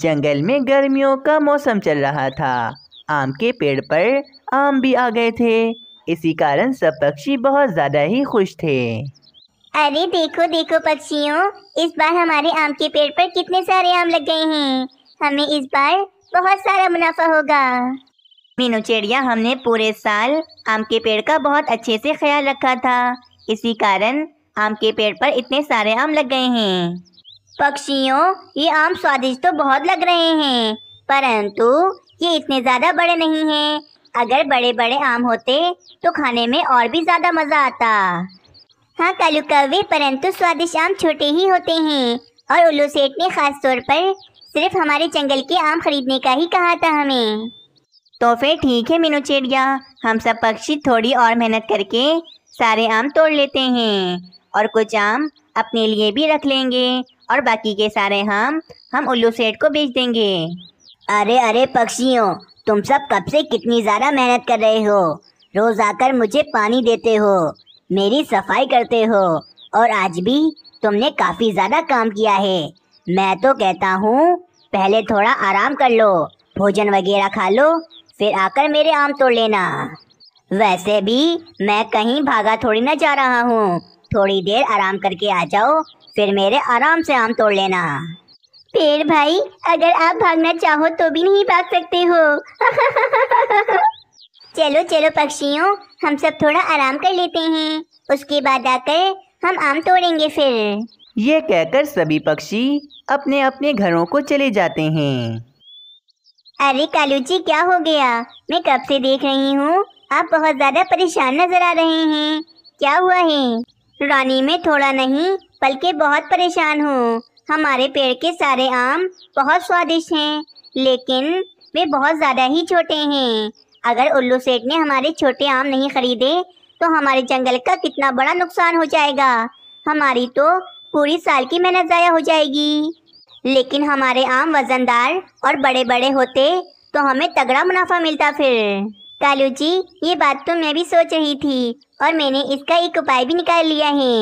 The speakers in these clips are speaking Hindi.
जंगल में गर्मियों का मौसम चल रहा था आम के पेड़ पर आम भी आ गए थे इसी कारण सब पक्षी बहुत ज़्यादा ही खुश थे अरे देखो देखो पक्षियों इस बार हमारे आम के पेड़ पर कितने सारे आम लग गए हैं हमें इस बार बहुत सारा मुनाफा होगा मीनू चिड़िया हमने पूरे साल आम के पेड़ का बहुत अच्छे से ख्याल रखा था इसी कारण आम के पेड़ पर इतने सारे आम लग गए हैं पक्षियों ये आम स्वादिष्ट तो बहुत लग रहे हैं परंतु ये इतने ज़्यादा बड़े नहीं हैं अगर बड़े बड़े आम होते तो खाने में और भी ज़्यादा मज़ा आता हाँ कालू कौवे परंतु स्वादिष्ट आम छोटे ही होते हैं और उल्लू सेठ ने खास तौर पर सिर्फ हमारे जंगल के आम खरीदने का ही कहा था हमें तो फिर ठीक है मीनू चिड़िया हम सब पक्षी थोड़ी और मेहनत करके सारे आम तोड़ लेते हैं और कुछ आम अपने लिए भी रख लेंगे और बाकी के सारे हम हम उल्लू सेठ को बेच देंगे अरे अरे पक्षियों तुम सब कब से कितनी ज़्यादा मेहनत कर रहे हो रोज़ आकर मुझे पानी देते हो मेरी सफाई करते हो और आज भी तुमने काफ़ी ज़्यादा काम किया है मैं तो कहता हूँ पहले थोड़ा आराम कर लो भोजन वगैरह खा लो फिर आकर मेरे आम तोड़ लेना वैसे भी मैं कहीं भागा थोड़ी ना जा रहा हूँ थोड़ी देर आराम करके आ जाओ फिर मेरे आराम से आम तोड़ लेना पेड़ भाई अगर आप भागना चाहो तो भी नहीं भाग सकते हो चलो चलो पक्षियों हम सब थोड़ा आराम कर लेते हैं उसके बाद आकर हम आम तोड़ेंगे फिर ये कहकर सभी पक्षी अपने अपने घरों को चले जाते हैं अरे कालू जी क्या हो गया मैं कब से देख रही हूँ आप बहुत ज्यादा परेशान नजर आ रहे हैं क्या हुआ है रानी में थोड़ा नहीं बल्कि बहुत परेशान हूँ हमारे पेड़ के सारे आम बहुत स्वादिष्ट हैं लेकिन वे बहुत ज़्यादा ही छोटे हैं अगर उल्लू सेठ ने हमारे छोटे आम नहीं खरीदे तो हमारे जंगल का कितना बड़ा नुकसान हो जाएगा हमारी तो पूरी साल की मेहनत ज़ाया हो जाएगी लेकिन हमारे आम वज़नदार और बड़े बड़े होते तो हमें तगड़ा मुनाफा मिलता फिर कालू जी ये बात तो मैं भी सोच रही थी और मैंने इसका एक उपाय भी निकाल लिया है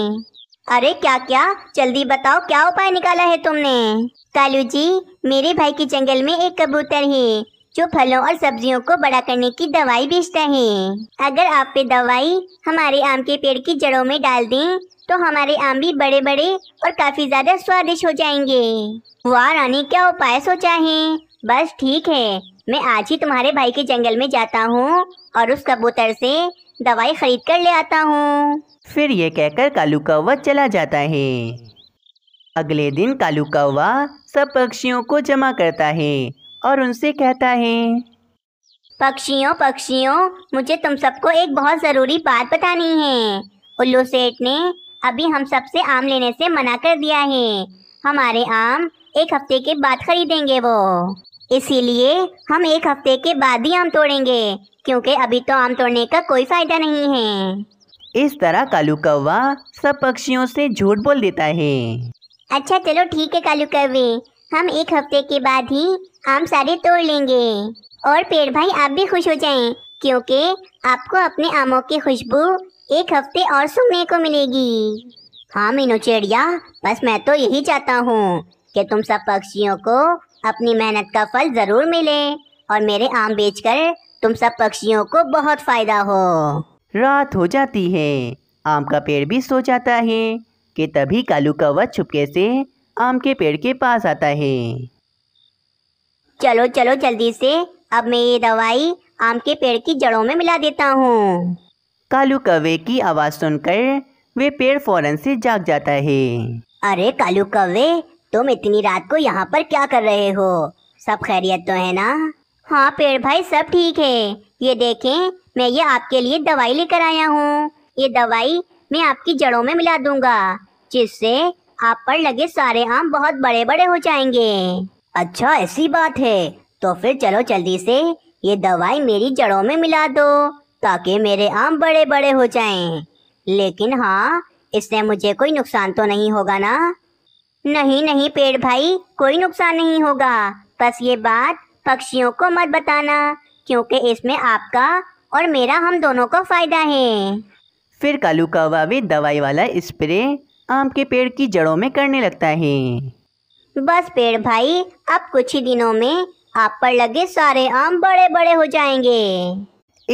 अरे क्या क्या जल्दी बताओ क्या उपाय निकाला है तुमने कालू जी मेरे भाई के जंगल में एक कबूतर है जो फलों और सब्जियों को बड़ा करने की दवाई बेचता है अगर आप पे दवाई हमारे आम के पेड़ की जड़ों में डाल दें तो हमारे आम भी बड़े बड़े और काफी ज्यादा स्वादिष्ट हो जाएंगे वाह रानी क्या उपाय सोचा है बस ठीक है मैं आज ही तुम्हारे भाई के जंगल में जाता हूँ और उस कबूतर से दवाई खरीद कर ले आता हूँ फिर ये कहकर कालू कौवा चला जाता है अगले दिन कालू कौवा सब पक्षियों को जमा करता है और उनसे कहता है पक्षियों पक्षियों मुझे तुम सबको एक बहुत ज़रूरी बात बतानी है उल्लू सेठ ने अभी हम सबसे आम लेने से मना कर दिया है हमारे आम एक हफ्ते के बाद खरीदेंगे वो इसीलिए हम एक हफ्ते के बाद ही आम तोड़ेंगे क्योंकि अभी तो आम तोड़ने का कोई फायदा नहीं है इस तरह कालू कौवा सब पक्षियों से झूठ बोल देता है अच्छा चलो ठीक है कालू कौवे हम एक हफ्ते के बाद ही आम सारे तोड़ लेंगे और पेड़ भाई आप भी खुश हो जाएं क्योंकि आपको अपने आमों की खुशबू एक हफ्ते और सुनने को मिलेगी हाँ मीनू चिड़िया बस मैं तो यही चाहता हूँ कि तुम सब पक्षियों को अपनी मेहनत का फल ज़रूर मिले और मेरे आम बेचकर तुम सब पक्षियों को बहुत फ़ायदा हो रात हो जाती है आम का पेड़ भी सो जाता है कि तभी कालू कौवा छुपके से आम के पेड़ के पास आता है चलो चलो जल्दी से अब मैं ये दवाई आम के पेड़ की जड़ों में मिला देता हूँ कालू कौवे की आवाज़ सुनकर वे पेड़ फौरन से जाग जाता है अरे कालू कौवे तुम इतनी रात को यहाँ पर क्या कर रहे हो सब खैरियत तो है ना हाँ पेड़ भाई सब ठीक है ये देखें मैं ये आपके लिए दवाई लेकर आया हूँ ये दवाई मैं आपकी जड़ों में मिला दूंगा जिससे आप पर लगे सारे आम बहुत बड़े बड़े हो जाएंगे अच्छा ऐसी बात है तो फिर चलो जल्दी से ये दवाई मेरी जड़ों में मिला दो ताकि मेरे आम बड़े बड़े हो जाएं। लेकिन हाँ इससे मुझे कोई नुकसान तो नहीं होगा ना नहीं नहीं पेड़ भाई कोई नुकसान नहीं होगा बस ये बात पक्षियों को मत बताना क्योंकि इसमें आपका और मेरा हम दोनों को फ़ायदा है फिर कालू कौवा भी दवाई वाला स्प्रे आम के पेड़ की जड़ों में करने लगता है बस पेड़ भाई अब कुछ ही दिनों में आप पर लगे सारे आम बड़े बड़े हो जाएंगे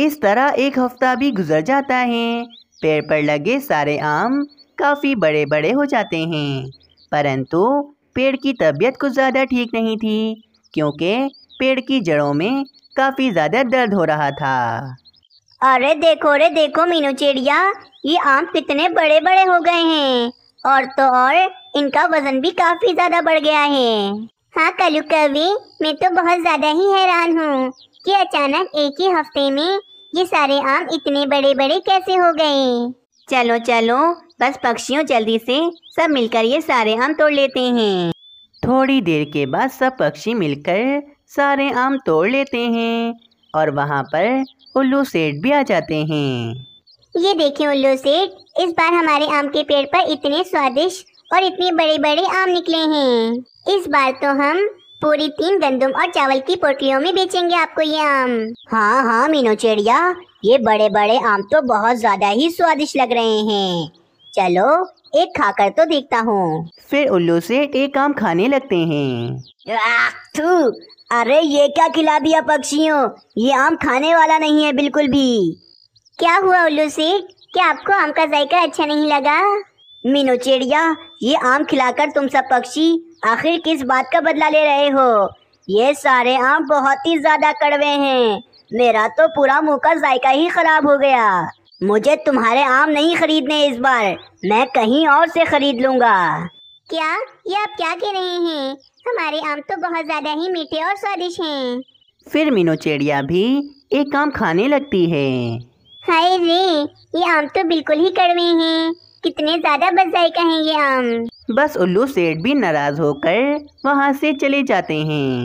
इस तरह एक हफ्ता भी गुजर जाता है पेड़ पर लगे सारे आम काफ़ी बड़े बड़े हो जाते हैं परंतु पेड़ की तबीयत कुछ ज़्यादा ठीक नहीं थी क्योंकि पेड़ की जड़ों में काफ़ी ज़्यादा दर्द हो रहा था अरे देखो रे देखो मीनू चिड़िया ये आम कितने बड़े बड़े हो गए हैं और तो और इनका वजन भी काफ़ी ज़्यादा बढ़ गया है हाँ कलू कवि मैं तो बहुत ज़्यादा ही हैरान हूँ कि अचानक एक ही हफ्ते में ये सारे आम इतने बड़े बड़े कैसे हो गए चलो चलो बस पक्षियों जल्दी से सब मिलकर ये सारे आम तोड़ लेते हैं थोड़ी देर के बाद सब पक्षी मिलकर सारे आम तोड़ लेते हैं और वहाँ पर उल्लू सेठ भी आ जाते हैं ये देखें उल्लू सेठ इस बार हमारे आम के पेड़ पर इतने स्वादिष्ट और इतने बड़े बड़े आम निकले हैं इस बार तो हम पूरी तीन गंदुम और चावल की पोटलियों में बेचेंगे आपको ये आम हाँ हाँ मीनू चिड़िया ये बड़े बड़े आम तो बहुत ज्यादा ही स्वादिष्ट लग रहे हैं चलो एक खाकर तो देखता हूँ फिर उल्लू से एक आम खाने लगते हैं अरे ये क्या खिला दिया पक्षियों ये आम खाने वाला नहीं है बिल्कुल भी क्या हुआ उल्लू से क्या आपको आम का जायका अच्छा नहीं लगा मीनू चिड़िया ये आम खिलाकर तुम सब पक्षी आखिर किस बात का बदला ले रहे हो ये सारे आम बहुत ही ज्यादा कड़वे हैं मेरा तो पूरा मुंह का जायका ही खराब हो गया मुझे तुम्हारे आम नहीं खरीदने इस बार मैं कहीं और से खरीद लूँगा क्या ये आप क्या कह रहे हैं हमारे आम तो बहुत ज़्यादा ही मीठे और स्वादिष्ट हैं फिर मीनू चिड़िया भी एक आम खाने लगती है हाय रे ये आम तो बिल्कुल ही कड़वे हैं कितने ज्यादा बजायका है ये आम बस उल्लू सेठ भी नाराज होकर वहाँ से चले जाते हैं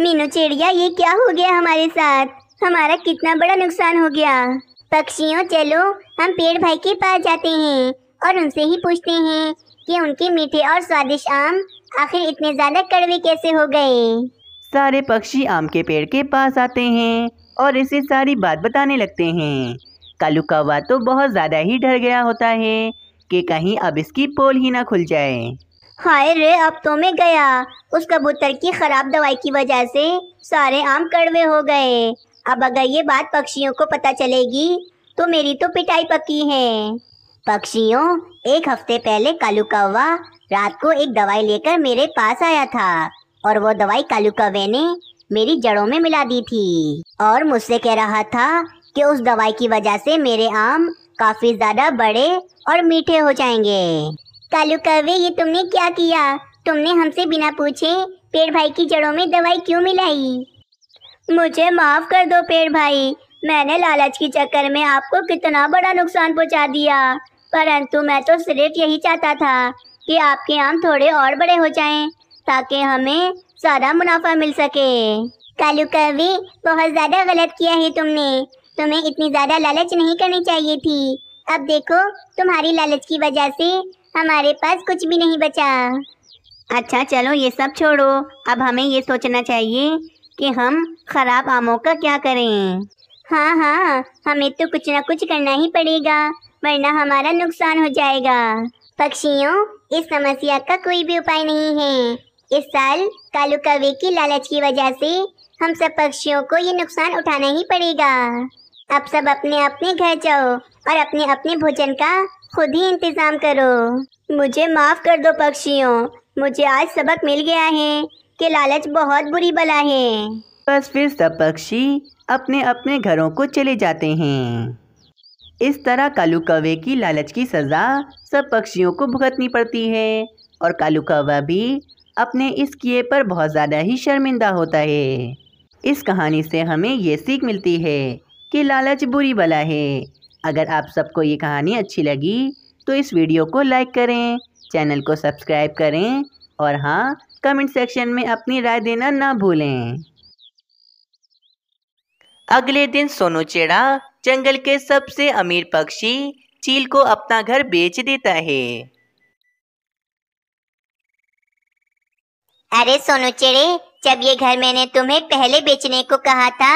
मीनू चिड़िया ये क्या हो गया हमारे साथ हमारा कितना बड़ा नुकसान हो गया पक्षियों चलो हम पेड़ भाई के पास जाते हैं और उनसे ही पूछते हैं कि उनके मीठे और स्वादिष्ट आम आखिर इतने ज़्यादा कड़वे कैसे हो गए सारे पक्षी आम के पेड़ के पास आते हैं और इसे सारी बात बताने लगते हैं कालू कौवा तो बहुत ज़्यादा ही डर गया होता है कि कहीं अब इसकी पोल ही ना खुल जाए हाय रे अब तो मैं गया उस कबूतर की ख़राब दवाई की वजह से सारे आम कड़वे हो गए अब अगर ये बात पक्षियों को पता चलेगी तो मेरी तो पिटाई पक्की है पक्षियों एक हफ्ते पहले कालू कौवा रात को एक दवाई लेकर मेरे पास आया था और वो दवाई कालू कौवे ने मेरी जड़ों में मिला दी थी और मुझसे कह रहा था कि उस दवाई की वजह से मेरे आम काफी ज्यादा बड़े और मीठे हो जाएंगे कालू कौवे ये तुमने क्या किया तुमने हमसे बिना पूछे पेड़ भाई की जड़ों में दवाई क्यों मिलाई मुझे माफ़ कर दो पेड़ भाई मैंने लालच के चक्कर में आपको कितना बड़ा नुकसान पहुंचा दिया परंतु मैं तो सिर्फ यही चाहता था कि आपके आम थोड़े और बड़े हो जाएं ताकि हमें सारा मुनाफा मिल सके कालू कवि बहुत ज़्यादा गलत किया है तुमने तुम्हें इतनी ज़्यादा लालच नहीं करनी चाहिए थी अब देखो तुम्हारी लालच की वजह से हमारे पास कुछ भी नहीं बचा अच्छा चलो ये सब छोड़ो अब हमें ये सोचना चाहिए कि हम खराब आमों का क्या करें हाँ हाँ हमें तो कुछ ना कुछ करना ही पड़ेगा वरना हमारा नुकसान हो जाएगा पक्षियों इस समस्या का कोई भी उपाय नहीं है इस साल कालू कवे की लालच की वजह से हम सब पक्षियों को ये नुकसान उठाना ही पड़ेगा अब सब अपने अपने घर जाओ और अपने अपने भोजन का खुद ही इंतज़ाम करो मुझे माफ़ कर दो पक्षियों मुझे आज सबक मिल गया है कि लालच बहुत बुरी बला है बस फिर सब पक्षी अपने अपने घरों को चले जाते हैं इस तरह कालू कौवे की लालच की सज़ा सब पक्षियों को भुगतनी पड़ती है और कालू कौवा भी अपने इस किए पर बहुत ज़्यादा ही शर्मिंदा होता है इस कहानी से हमें ये सीख मिलती है कि लालच बुरी बला है अगर आप सबको ये कहानी अच्छी लगी तो इस वीडियो को लाइक करें चैनल को सब्सक्राइब करें और हाँ कमेंट सेक्शन में अपनी राय देना ना भूलें अगले दिन सोनू चेड़ा जंगल के सबसे अमीर पक्षी चील को अपना घर बेच देता है अरे सोनू चेड़े जब ये घर मैंने तुम्हें पहले बेचने को कहा था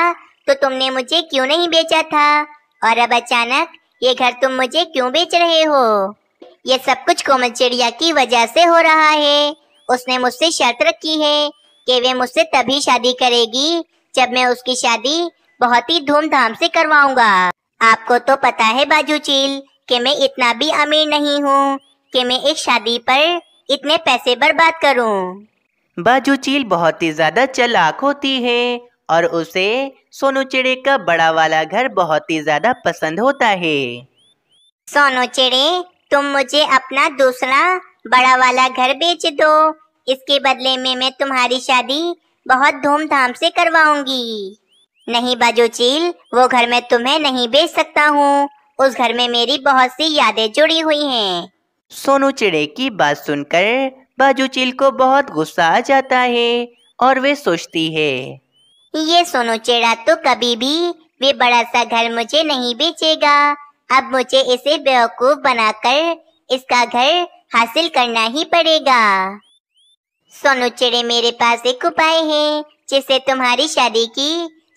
तो तुमने मुझे क्यों नहीं बेचा था और अब अचानक ये घर तुम मुझे क्यों बेच रहे हो ये सब कुछ कोमल चिड़िया की वजह से हो रहा है उसने मुझसे शर्त रखी है कि वे मुझसे तभी शादी करेगी जब मैं उसकी शादी बहुत ही धूमधाम से करवाऊंगा आपको तो पता है बाजू चील कि मैं इतना भी अमीर नहीं हूँ कि मैं एक शादी पर इतने पैसे बर्बाद करूँ बाजू चील बहुत ही ज्यादा चलाक होती है और उसे सोनू चिड़े का बड़ा वाला घर बहुत ही ज्यादा पसंद होता है सोनू चिड़े तुम मुझे अपना दूसरा बड़ा वाला घर बेच दो इसके बदले में मैं तुम्हारी शादी बहुत धूमधाम से करवाऊंगी नहीं बाजू चील वो घर मैं तुम्हें नहीं बेच सकता हूँ उस घर में मेरी बहुत सी यादें जुड़ी हुई हैं। सोनू चिड़े की बात सुनकर बाजू चील को बहुत गुस्सा आ जाता है और वे सोचती है ये सोनू चिड़ा तो कभी भी वे बड़ा सा घर मुझे नहीं बेचेगा अब मुझे इसे बेवकूफ बनाकर इसका घर हासिल करना ही पड़ेगा सोनू चिड़े मेरे पास एक उपाय है जिससे तुम्हारी शादी की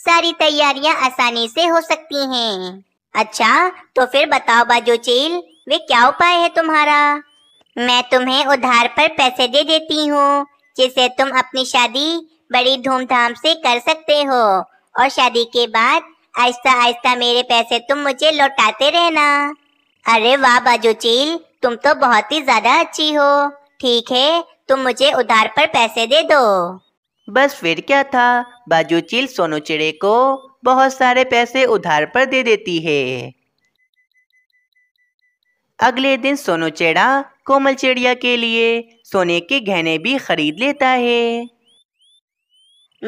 सारी तैयारियां आसानी से हो सकती हैं। अच्छा तो फिर बताओ बाजो चील वे क्या उपाय है तुम्हारा मैं तुम्हें उधार पर पैसे दे देती हूँ जिससे तुम अपनी शादी बड़ी धूमधाम से कर सकते हो और शादी के बाद आहिस्ता आहिस्ता मेरे पैसे तुम मुझे लौटाते रहना अरे वाह बाजू चील तुम तो बहुत ही ज्यादा अच्छी हो ठीक है तुम मुझे उधार पर पैसे दे दो बस फिर क्या था बाजू चील सोनू चिड़े को बहुत सारे पैसे उधार पर दे देती है अगले दिन सोनू चिड़ा कोमल चिड़िया के लिए सोने के गहने भी खरीद लेता है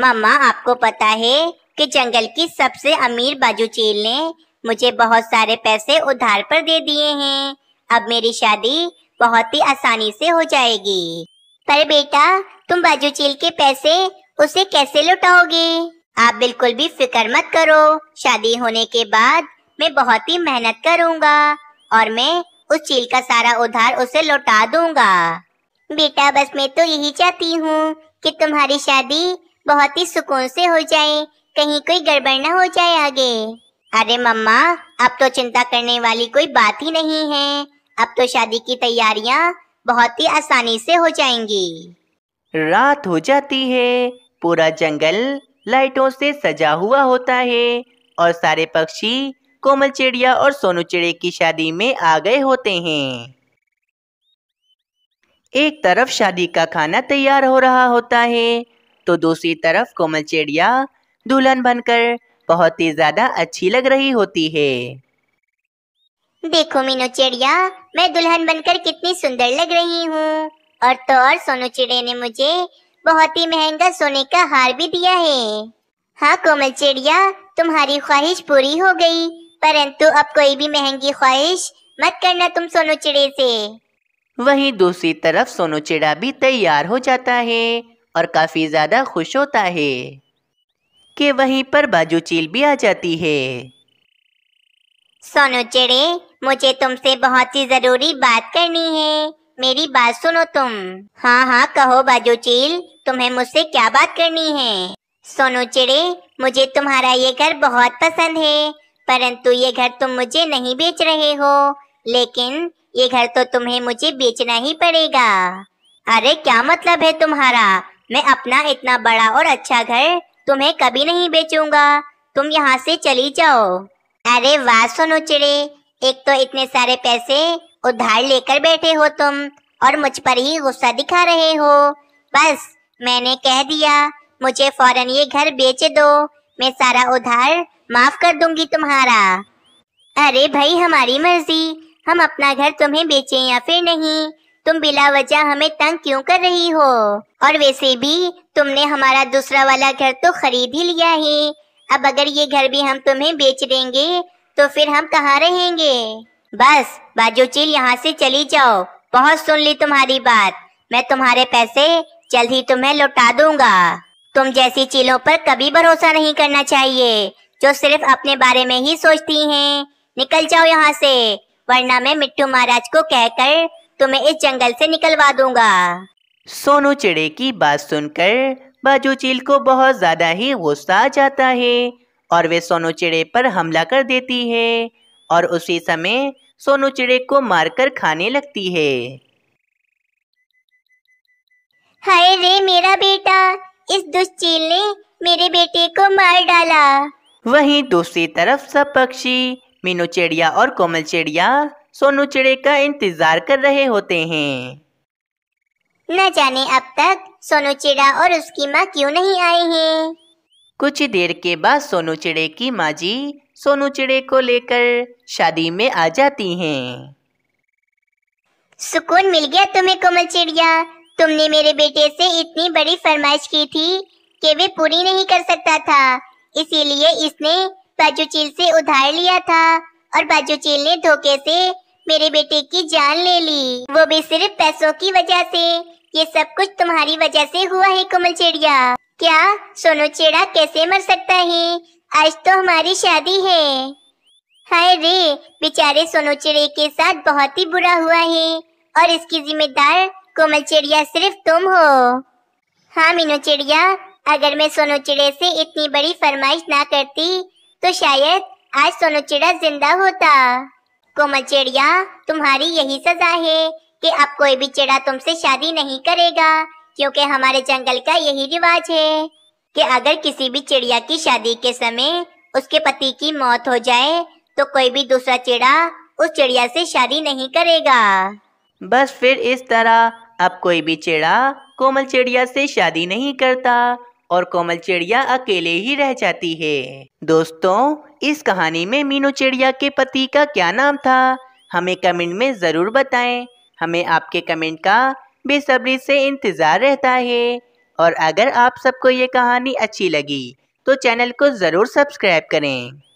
मामा आपको पता है कि जंगल की सबसे अमीर बाजू चील ने मुझे बहुत सारे पैसे उधार पर दे दिए हैं अब मेरी शादी बहुत ही आसानी से हो जाएगी पर बेटा तुम बाजू चील के पैसे उसे कैसे लुटाओगे आप बिल्कुल भी फिक्र मत करो शादी होने के बाद मैं बहुत ही मेहनत करूंगा और मैं उस चील का सारा उधार उसे लौटा दूंगा बेटा बस मैं तो यही चाहती हूँ कि तुम्हारी शादी बहुत ही सुकून से हो जाए कहीं कोई गड़बड़ ना हो जाए आगे अरे मम्मा अब तो चिंता करने वाली कोई बात ही नहीं है अब तो शादी की तैयारियां बहुत ही आसानी से हो जाएंगी रात हो जाती है पूरा जंगल लाइटों से सजा हुआ होता है और सारे पक्षी कोमल चिड़िया और सोनू चिड़े की शादी में आ गए होते हैं एक तरफ शादी का खाना तैयार हो रहा होता है तो दूसरी तरफ कोमल चिड़िया दुल्हन बनकर बहुत ही ज्यादा अच्छी लग रही होती है देखो मीनू चिड़िया मैं दुल्हन बनकर कितनी सुंदर लग रही हूँ और तो और सोनू चिड़िया ने मुझे बहुत ही महंगा सोने का हार भी दिया है हाँ कोमल चिड़िया तुम्हारी ख्वाहिश पूरी हो गई परंतु अब कोई भी महंगी ख्वाहिश मत करना तुम सोनू चिड़े से वहीं दूसरी तरफ सोनू चिड़ा भी तैयार हो जाता है और काफी ज्यादा खुश होता है कि वहीं पर बाजू चील भी आ जाती है सोनू चिड़े मुझे तुमसे बहुत ही जरूरी बात करनी है मेरी बात सुनो तुम हाँ हाँ कहो बाजू चील तुम्हें मुझसे क्या बात करनी है सोनू चिड़े मुझे तुम्हारा ये घर बहुत पसंद है परंतु ये घर तुम मुझे नहीं बेच रहे हो लेकिन ये घर तो तुम्हें मुझे बेचना ही पड़ेगा अरे क्या मतलब है तुम्हारा मैं अपना इतना बड़ा और अच्छा घर तुम्हें कभी नहीं बेचूंगा तुम यहाँ से चली जाओ अरे वाह सुनो चिड़े एक तो इतने सारे पैसे उधार लेकर बैठे हो तुम और मुझ पर ही गुस्सा दिखा रहे हो बस मैंने कह दिया मुझे फौरन ये घर बेच दो मैं सारा उधार माफ कर दूंगी तुम्हारा अरे भाई हमारी मर्जी हम अपना घर तुम्हें बेचे या फिर नहीं तुम बिला वजह हमें तंग क्यों कर रही हो और वैसे भी तुमने हमारा दूसरा वाला घर तो खरीद ही लिया है अब अगर ये घर भी हम तुम्हें बेच देंगे तो फिर हम कहाँ रहेंगे बस बाजूचील यहाँ से चली जाओ बहुत सुन ली तुम्हारी बात मैं तुम्हारे पैसे जल्द ही तुम्हें लौटा दूंगा तुम जैसी चीलों पर कभी भरोसा नहीं करना चाहिए जो सिर्फ अपने बारे में ही सोचती हैं निकल जाओ यहाँ से वरना मैं मिट्टू महाराज को कहकर तुम्हें इस जंगल से निकलवा दूंगा सोनू चिड़े की बात सुनकर बाजू चील को बहुत ज़्यादा ही गुस्सा आ जाता है और वे सोनू चिड़े पर हमला कर देती है और उसी समय सोनू चिड़े को मारकर खाने लगती है हाय रे मेरा बेटा इस दुष्ट चील ने मेरे बेटे को मार डाला वहीं दूसरी तरफ सब पक्षी मीनू चिड़िया और कोमल चिड़िया सोनू चिड़े का इंतजार कर रहे होते हैं न जाने अब तक सोनू चिड़ा और उसकी माँ क्यों नहीं आए हैं कुछ देर के बाद सोनू चिड़े की माँ जी सोनू चिड़े को लेकर शादी में आ जाती हैं सुकून मिल गया तुम्हें कोमल चिड़िया तुमने मेरे बेटे से इतनी बड़ी फरमाइश की थी कि वे पूरी नहीं कर सकता था इसीलिए इसने बाजू चील से उधार लिया था और बाजू चील ने धोखे से मेरे बेटे की जान ले ली वो भी सिर्फ पैसों की वजह से ये सब कुछ तुम्हारी वजह से हुआ है कोमल चिड़िया क्या सोनू चिड़ा कैसे मर सकता है आज तो हमारी शादी है हाय रे बेचारे सोनू चिड़े के साथ बहुत ही बुरा हुआ है और इसकी जिम्मेदार कोमल चिड़िया सिर्फ तुम हो हाँ मीनू चिड़िया अगर मैं सोनू चिड़े से इतनी बड़ी फरमाइश ना करती तो शायद आज सोनू चिड़ा जिंदा होता कोमल चिड़िया तुम्हारी यही सजा है कि अब कोई भी चिड़ा तुमसे शादी नहीं करेगा क्योंकि हमारे जंगल का यही रिवाज है कि अगर किसी भी चिड़िया की शादी के समय उसके पति की मौत हो जाए तो कोई भी दूसरा चिड़ा उस चिड़िया से शादी नहीं करेगा बस फिर इस तरह अब कोई भी चिड़ा कोमल चिड़िया से शादी नहीं करता और कोमल चिड़िया अकेले ही रह जाती है दोस्तों इस कहानी में मीनू चिड़िया के पति का क्या नाम था हमें कमेंट में जरूर बताएं हमें आपके कमेंट का बेसब्री से इंतज़ार रहता है और अगर आप सबको ये कहानी अच्छी लगी तो चैनल को ज़रूर सब्सक्राइब करें